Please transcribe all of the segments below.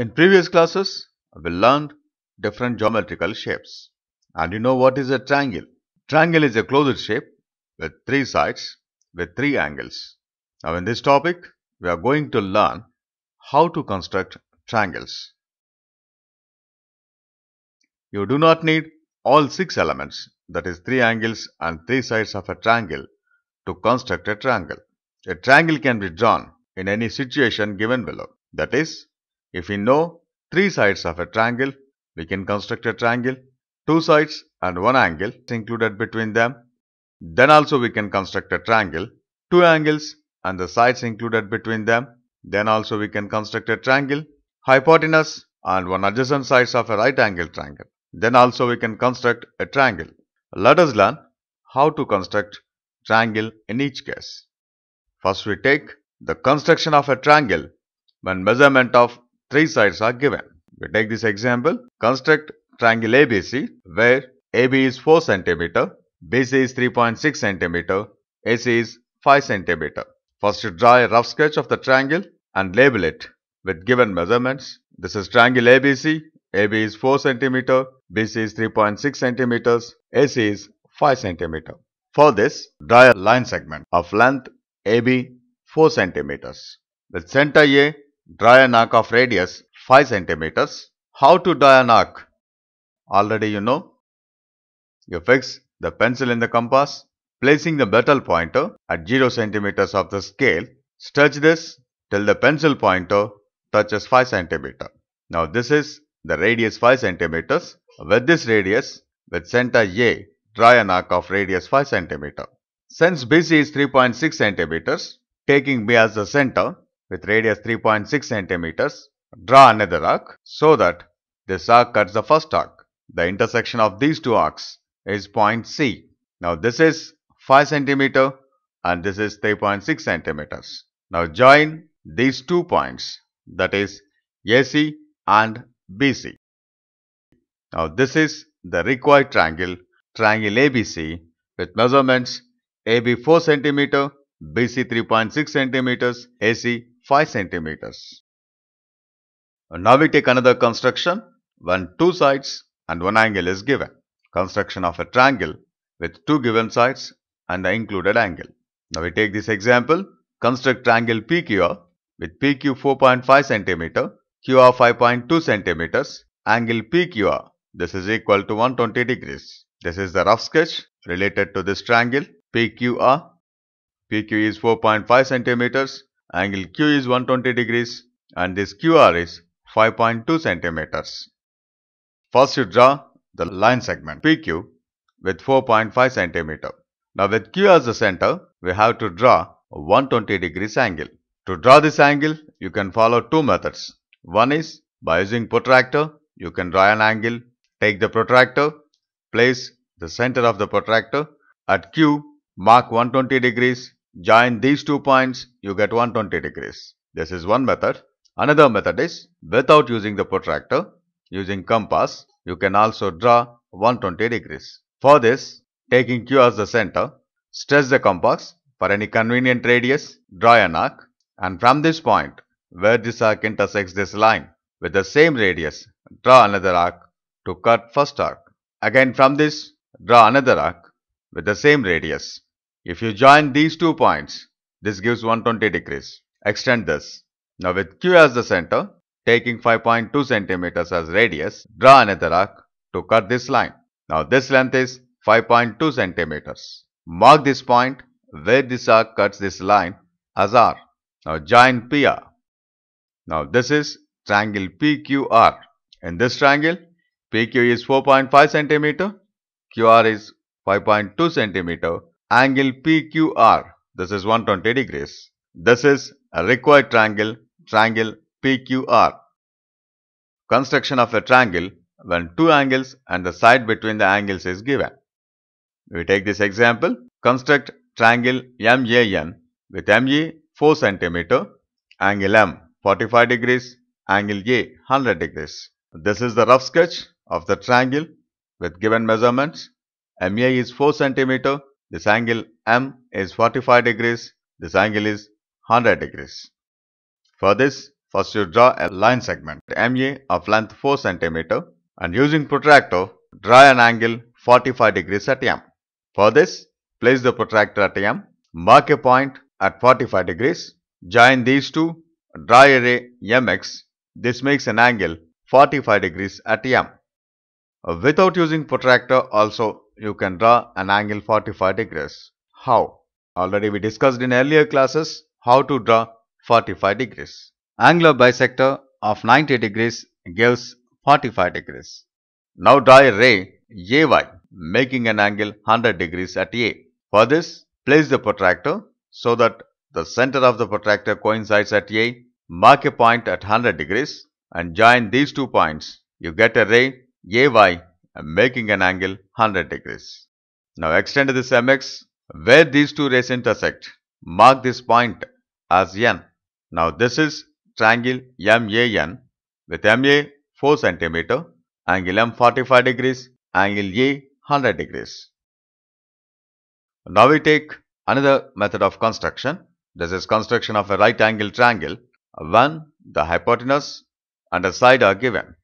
In previous classes, we learned different geometrical shapes. And you know what is a triangle? Triangle is a closed shape with three sides with three angles. Now in this topic, we are going to learn how to construct triangles. You do not need all six elements that is three angles and three sides of a triangle to construct a triangle. A triangle can be drawn in any situation given below that is if we know three sides of a triangle, we can construct a triangle, two sides and one angle included between them. Then also we can construct a triangle, two angles and the sides included between them. Then also we can construct a triangle, hypotenuse and one adjacent sides of a right angle triangle. Then also we can construct a triangle. Let us learn how to construct triangle in each case. First we take the construction of a triangle when measurement of three sides are given. We take this example, construct triangle ABC where AB is 4 cm, BC is 3.6 cm, AC is 5 cm. First draw a rough sketch of the triangle and label it with given measurements. This is triangle ABC. AB is 4 cm, BC is 3.6 cm, AC is 5 cm. For this, draw a line segment of length AB 4 cm. With center A Draw an arc of radius 5 centimeters. How to draw an arc? Already you know. You fix the pencil in the compass, placing the metal pointer at 0 centimeters of the scale. Stretch this till the pencil pointer touches 5 centimeter. Now this is the radius 5 centimeters. With this radius, with center A, draw an arc of radius 5 centimeter. Since BC is 3.6 centimeters, taking B as the center, with radius 3.6 centimeters, draw another arc so that this arc cuts the first arc. The intersection of these two arcs is point C. Now this is 5 centimeter and this is 3.6 centimeters. Now join these two points that is AC and BC. Now this is the required triangle, triangle ABC with measurements AB 4 centimeter, BC 3.6 centimeters, AC 5 centimeters. Now we take another construction when two sides and one angle is given. Construction of a triangle with two given sides and the included angle. Now we take this example. Construct triangle PQR with PQ 4.5 cm, QR 5.2 cm, angle PQR. This is equal to 120 degrees. This is the rough sketch related to this triangle PQR. PQ is 4.5 centimeters Angle Q is 120 degrees and this QR is 5.2 centimeters. First you draw the line segment PQ with 4.5 centimeter. Now with Q as the center, we have to draw a 120 degrees angle. To draw this angle, you can follow two methods. One is by using protractor, you can draw an angle. Take the protractor, place the center of the protractor at Q, mark 120 degrees Join these two points, you get 120 degrees. This is one method. Another method is without using the protractor, using compass, you can also draw 120 degrees. For this, taking Q as the center, stretch the compass for any convenient radius, draw an arc and from this point where this arc intersects this line with the same radius, draw another arc to cut first arc. Again from this, draw another arc with the same radius if you join these two points, this gives 120 degrees. Extend this. Now with Q as the center, taking 5.2 centimeters as radius, draw another arc to cut this line. Now this length is 5.2 centimeters. Mark this point where this arc cuts this line as R. Now join PR. Now this is triangle PQR. In this triangle, PQ is 4.5 centimeter, QR is 5.2 centimeter angle PQR. This is 120 degrees. This is a required triangle, triangle PQR. Construction of a triangle when two angles and the side between the angles is given. We take this example, construct triangle MAN with ME 4 cm, angle M 45 degrees, angle A 100 degrees. This is the rough sketch of the triangle with given measurements. MA is 4 cm, this angle M is 45 degrees. This angle is 100 degrees. For this, first you draw a line segment MA of length 4 cm and using protractor, draw an angle 45 degrees at M. For this, place the protractor at M, mark a point at 45 degrees, join these two, draw a ray MX. This makes an angle 45 degrees at M. Without using protractor also, you can draw an angle 45 degrees. How? Already we discussed in earlier classes how to draw 45 degrees. Angle bisector of 90 degrees gives 45 degrees. Now draw a ray AY making an angle 100 degrees at A. For this, place the protractor so that the center of the protractor coincides at A. Mark a point at 100 degrees and join these two points. You get a ray AY making an angle 100 degrees. Now extend this mx where these two rays intersect. Mark this point as N. Now this is triangle MAN with MA 4 cm, angle M 45 degrees, angle A 100 degrees. Now we take another method of construction. This is construction of a right angle triangle when the hypotenuse and a side are given.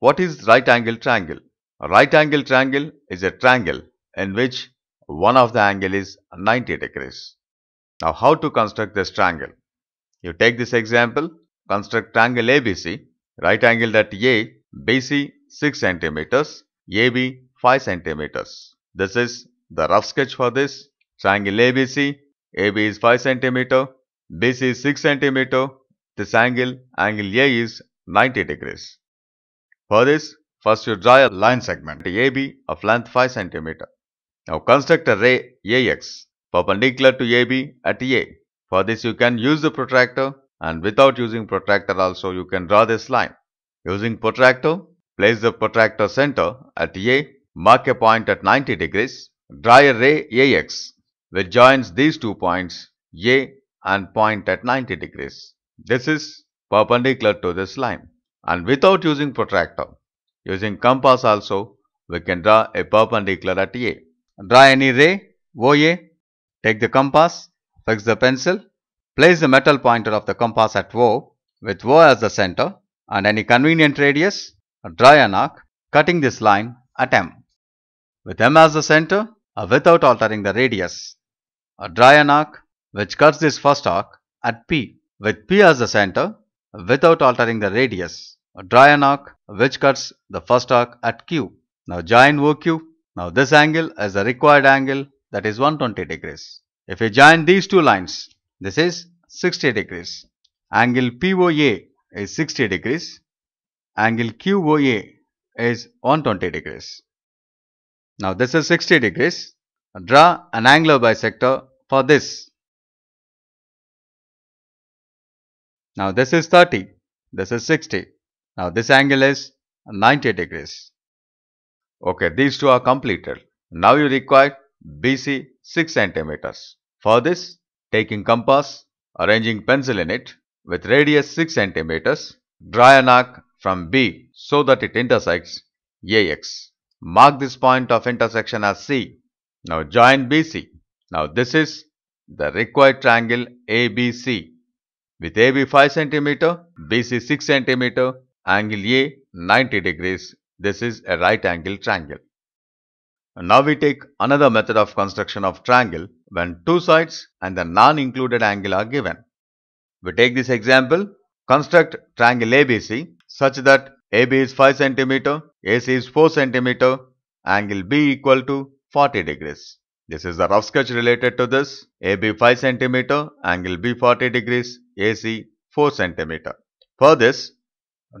What is right angle triangle? A right angle triangle is a triangle in which one of the angle is 90 degrees. Now how to construct this triangle? You take this example, construct triangle ABC, right angle that A, BC 6 centimeters, AB 5 centimeters. This is the rough sketch for this. Triangle ABC, AB is 5 centimeter, BC is 6 centimeter. This angle, angle A is 90 degrees. For this, First, you draw a line segment AB of length 5 cm. Now, construct a ray AX perpendicular to AB at A. For this, you can use the protractor and without using protractor also, you can draw this line. Using protractor, place the protractor center at A, mark a point at 90 degrees, draw a ray AX which joins these two points A and point at 90 degrees. This is perpendicular to this line. And without using protractor, Using compass also, we can draw a perpendicular at A. Draw any ray OA, take the compass, fix the pencil, place the metal pointer of the compass at O with O as the center and any convenient radius, draw an arc cutting this line at M. With M as the center or uh, without altering the radius, uh, draw an arc which cuts this first arc at P with P as the center uh, without altering the radius draw an arc which cuts the first arc at Q. Now join OQ. Now this angle is the required angle that is 120 degrees. If you join these two lines, this is 60 degrees. Angle POA is 60 degrees. Angle QOA is 120 degrees. Now this is 60 degrees. Draw an angular bisector for this. Now this is 30, this is 60. Now this angle is 90 degrees. Okay, these two are completed. Now you require BC 6 centimeters. For this, taking compass, arranging pencil in it with radius 6 centimeters, draw an arc from B so that it intersects AX. Mark this point of intersection as C. Now join BC. Now this is the required triangle ABC with AB 5 centimeter, BC 6 centimeter, angle A 90 degrees. This is a right angle triangle. now we take another method of construction of triangle when two sides and the non-included angle are given. We take this example, construct triangle ABC such that AB is 5 cm, AC is 4 cm, angle B equal to 40 degrees. This is the rough sketch related to this. AB 5 cm, angle B 40 degrees, AC 4 cm. For this,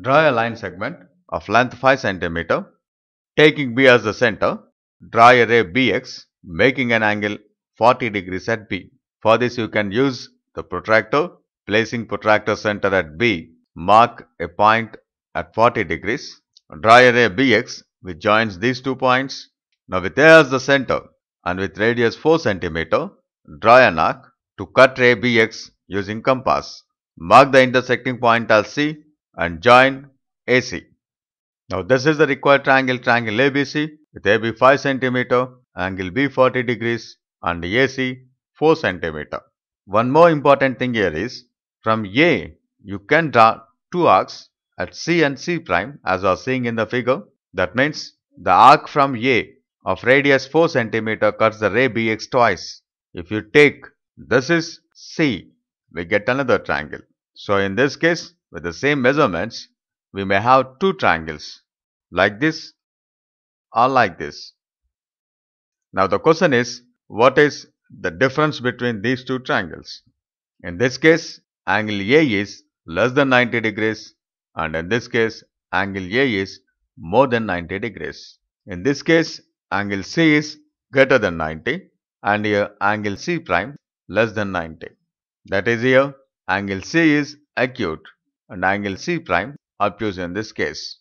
Draw a line segment of length 5 cm. Taking B as the center, draw a ray BX making an angle 40 degrees at B. For this you can use the protractor. Placing protractor center at B, mark a point at 40 degrees. Draw a ray BX which joins these two points. Now with A as the center and with radius 4 cm, draw an arc to cut ray BX using compass. Mark the intersecting point as C and join AC. Now this is the required triangle, triangle ABC with AB 5 cm, angle B 40 degrees and AC 4 cm. One more important thing here is from A you can draw two arcs at C and C prime as are seeing in the figure. That means the arc from A of radius 4 cm cuts the ray BX twice. If you take this is C, we get another triangle. So in this case with the same measurements, we may have two triangles like this or like this. Now the question is, what is the difference between these two triangles? In this case, angle A is less than 90 degrees and in this case, angle A is more than 90 degrees. In this case, angle C is greater than 90 and here angle C prime less than 90. That is here, angle C is acute an angle C prime obtuse in this case.